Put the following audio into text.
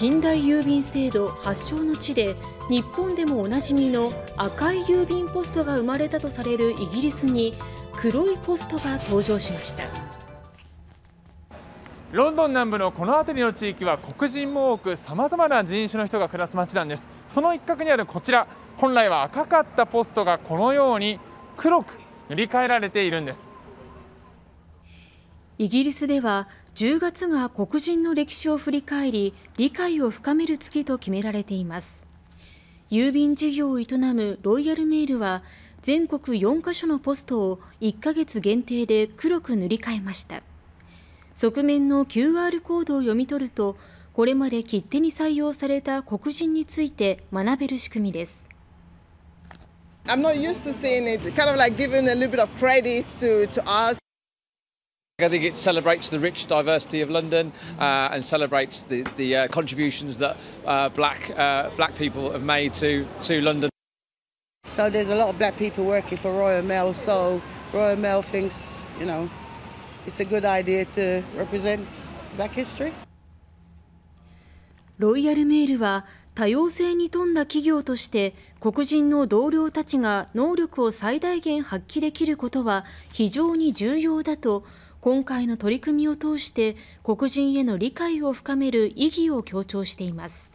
近代郵便制度発祥の地で日本でもおなじみの赤い郵便ポストが生まれたとされるイギリスに黒いポストが登場しましたロンドン南部のこの辺りの地域は黒人も多くさまざまな人種の人が暮らす街なんですその一角にあるこちら本来は赤かったポストがこのように黒く塗り替えられているんですイギリスでは10月が黒人の歴史を振り返り理解を深める月と決められています郵便事業を営むロイヤルメールは全国4カ所のポストを1ヶ月限定で黒く塗り替えました側面の QR コードを読み取るとこれまで切手に採用された黒人について学べる仕組みです I'm not used to seeing it, kind of like giving a little bit of credit to, to us. I think it celebrates the rich diversity of London uh, and celebrates the, the uh, contributions that uh, black, black people have made to, to London. So there's a lot of black people working for Royal Mail, so Royal Mail thinks, you know, it's a good idea to represent black history. ロイヤルメールは多様性に富んだ企業として黒人の同僚たちが能力を最大限発揮できることは非常に重要だと今回の取り組みを通して黒人への理解を深める意義を強調しています